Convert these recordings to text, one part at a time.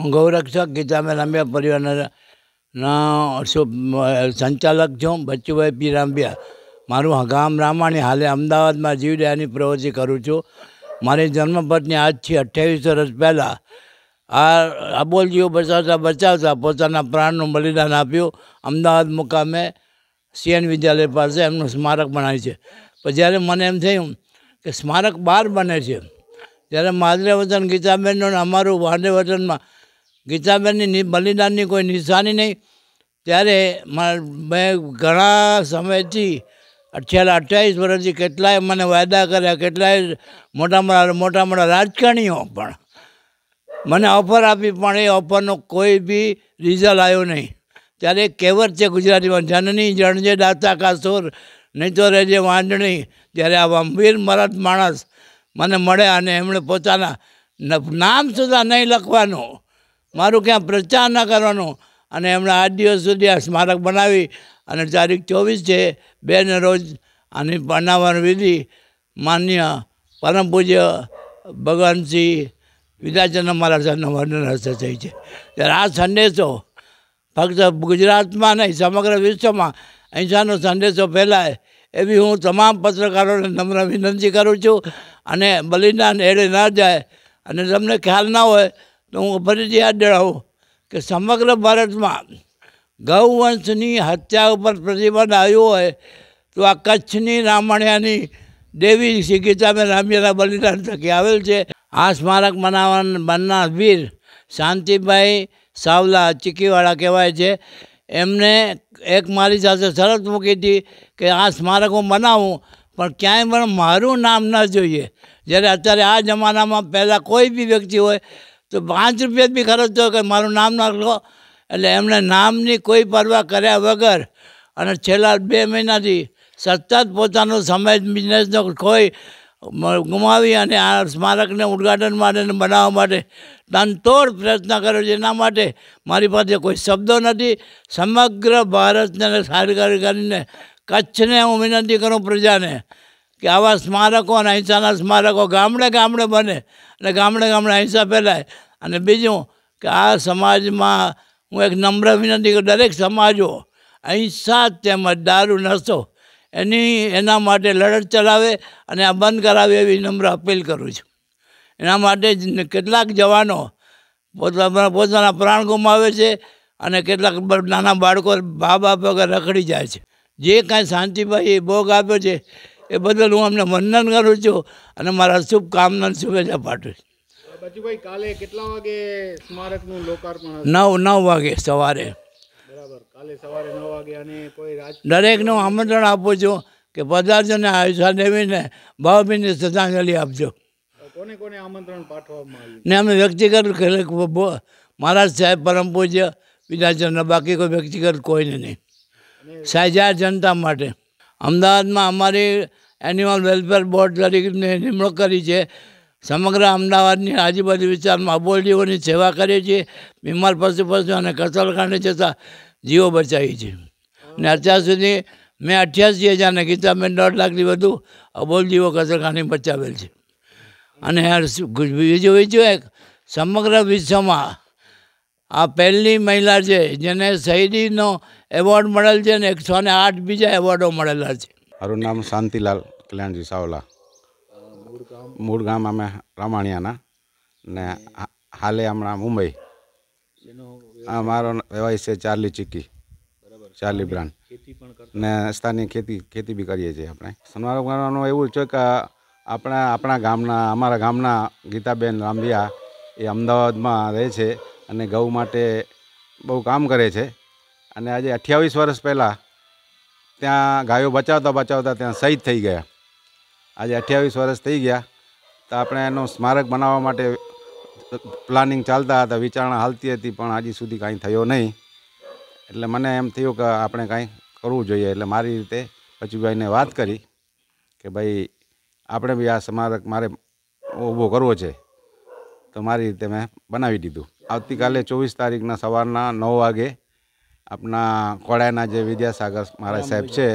હું ગૌરક્ષક ગીતાબેન આંબિયા પરિવારના ના સંચાલક છું બચ્ચુભાઈ પી આંબિયા મારું ગામ રામાણી હાલે અમદાવાદમાં જીવ જીવદયાની પ્રવૃત્તિ કરું છું મારી જન્મપત્ની આજથી અઠ્યાવીસ વર્ષ પહેલાં આ અબોલજીઓ બચાવતા બચાવતા પોતાના પ્રાણનું બલિદાન આપ્યું અમદાવાદ મુકામે સીએન વિદ્યાલય પાસે એમનું સ્મારક બનાવ્યું છે પણ જ્યારે મને એમ થયું કે સ્મારક બહાર બને છે ત્યારે માદરે વતન ગીતાબેનનું અમારું વાંડે વતનમાં ગીતાબેનની બલિદાનની કોઈ નિશાની નહીં ત્યારે મેં ઘણા સમયથી છેલ્લા અઠ્યાવીસ વર્ષથી કેટલાય મને વાયદા કર્યા કેટલાય મોટા મોટા મોટા મોટા રાજકારણીઓ પણ મને ઓફર આપી પણ એ ઓફરનો કોઈ બી રિઝલ્ટ આવ્યો નહીં ત્યારે કહેવત છે ગુજરાતીમાં જનની જણજે દાતા કાસોર નહીં તો રહેજે વાંજણી ત્યારે આ વીર મરદ માણસ મને મળ્યા અને એમણે પોતાના નામ સુધા નહીં લખવાનું મારું ક્યાં પ્રચાર ન કરવાનો અને એમણે આઠ દિવસ સુધી આ સ્મારક બનાવી અને તારીખ ચોવીસ છે બેને રોજ આની બનાવવાની વિધિ માન્ય પરમ પૂજ્ય ભગવાનસિંહ વિદ્યાચંદ્ર મહારાજ સાહેબના વર્ણન હસ્તે થઈ છે ત્યારે આ સંદેશો ફક્ત ગુજરાતમાં નહીં સમગ્ર વિશ્વમાં અહિંસાનો સંદેશો ફેલાય એવી હું તમામ પત્રકારોને નમ્ર વિનંતી કરું છું અને બલિદાન એડે ન જાય અને તમને ખ્યાલ ના હોય તો હું ફરીથી યાદ જણાવું કે સમગ્ર ભારતમાં ગૌવંશની હત્યા ઉપર પ્રતિબંધ આવ્યો હોય તો આ કચ્છની રામણ્યાની દેવી શ્રી ગીતાબેન રામિયાના બલિદાન થકી આવેલ છે આ સ્મારક મનાવવા બનનાર વીર શાંતિભાઈ સાવલા ચીકીવાળા કહેવાય છે એમને એક મારી સાથે શરત મૂકી હતી કે આ સ્મારક હું બનાવું પણ ક્યાંય પણ મારું નામ ન જોઈએ જ્યારે અત્યારે આ જમાનામાં પહેલાં કોઈ બી વ્યક્તિ હોય તો પાંચ રૂપિયા બી ખર્ચતો કે મારું નામ નાખો એટલે એમણે નામની કોઈ પરવા કર્યા વગર અને છેલ્લા બે મહિનાથી સતત પોતાનો સમય બિઝનેસનો કોઈ ગુમાવી અને આ સ્મારકને ઉદઘાટન માટે બનાવવા માટે તનતોડ પ્રયત્ન કર્યો છે એના માટે મારી પાસે કોઈ શબ્દો નથી સમગ્ર ભારતને સારી કરીને કચ્છને હું વિનંતી કરું પ્રજાને કે આવા સ્મારકો અને અહિંસાના સ્મારકો ગામડે ગામડે બને અને ગામડે ગામડે અહિંસા ફેલાય અને બીજું કે આ સમાજમાં હું એક નમ્ર વિનંતી કરું દરેક સમાજો અહિંસા તેમજ દારૂ નસો એની એના માટે લડત ચલાવે અને આ બંધ કરાવે એવી નમ્ર અપીલ કરું છું એના માટે કેટલાક જવાનો પોતાના પોતાના પ્રાણ ગુમાવે છે અને કેટલાક નાના બાળકો બા બાપ વગર રખડી જાય છે જે કાંઈ શાંતિભાઈએ ભોગ આપ્યો છે એ બદલ હું અમને વંદન કરું છું અને મારા શુભકામના શુભેચ્છા પાઠવું છું બચુભાઈ નવ નવ વાગે સવારે દરેકનું આમંત્રણ આપું છું કે પધારજો ને આયુષા દેવીને ભાવભીની શ્રદ્ધાંજલિ આપજો ને અમે વ્યક્તિગત મહારાજ સાહેબ પરમ પૂજ્ય બીજા બાકી કોઈ વ્યક્તિગત કોઈને નહીં સજાર જનતા માટે અમદાવાદમાં અમારી એનિમલ વેલફેર બોર્ડ તરીકે નિમણૂક કરી છે સમગ્ર અમદાવાદની આજુબાજુ વિસ્તારમાં અબોરડીઓની સેવા કરીએ છીએ બીમાર પશુ પશુ અને કસલખાને જતા જીવો બચાવી છે ને અત્યાર સુધી મેં અઠ્યાસી હજારને ગીતા મેં દોઢ લાખથી વધુ અબોરજીવો કસલખાને બચાવેલ છે અને બીજું બીજું એક સમગ્ર વિશ્વમાં આ પહેલી મહિલા છે જેને શહીદીનો એવોર્ડ મળેલ છે ને એકસો ને આઠ બીજા એવોર્ડો મળેલા છે મારું નામ શાંતિલાલ કલ્યાણજી સાવલા મૂળ ગામ અમે રામાણિયાના ને હાલે હમણાં મુંબઈ આ મારો વ્યવસાય છે ચાર્લી ચીકી ચાર્લી બ્રાન્ડ ને સ્થાનિક ખેતી ખેતી બી કરીએ છીએ આપણે સનવાર કરવાનું એવું છે કે આપણા આપણા ગામના અમારા ગામના ગીતાબેન રામભિયા એ અમદાવાદમાં રહે છે અને ગૌ માટે બહુ કામ કરે છે અને આજે અઠ્યાવીસ વર્ષ પહેલાં ત્યાં ગાયો બચાવતા બચાવતા ત્યાં શહીદ થઈ ગયા આજે અઠ્યાવીસ વર્ષ થઈ ગયા તો આપણે એનો સ્મારક બનાવવા માટે પ્લાનિંગ ચાલતા હતા વિચારણા હાલતી હતી પણ હજી સુધી કાંઈ થયો નહીં એટલે મને એમ થયું કે આપણે કાંઈ કરવું જોઈએ એટલે મારી રીતે પચુભાઈને વાત કરી કે ભાઈ આપણે બી આ સ્મારક મારે ઊભો કરવો છે તો મારી રીતે મેં બનાવી દીધું આવતીકાલે ચોવીસ તારીખના સવારના નવ વાગે આપણા કોડાના જે વિદ્યાસાગર મારા સાહેબ છે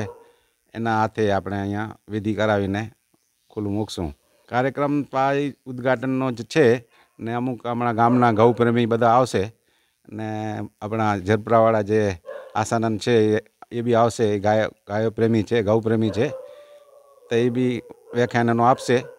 એના હાથે આપણે અહીંયા વિધિ કરાવીને ખુલ્લું મૂકશું કાર્યક્રમ પાય ઉદ્ઘાટનનો જ છે ને અમુક આપણા ગામના ગૌપ્રેમી બધા આવશે ને આપણા ઝરપરાવાળા જે આસાનંદ છે એ બી આવશે ગાયો ગાયો પ્રેમી છે ગૌપ્રેમી છે તો એ બી વ્યાખ્યાનનો આપશે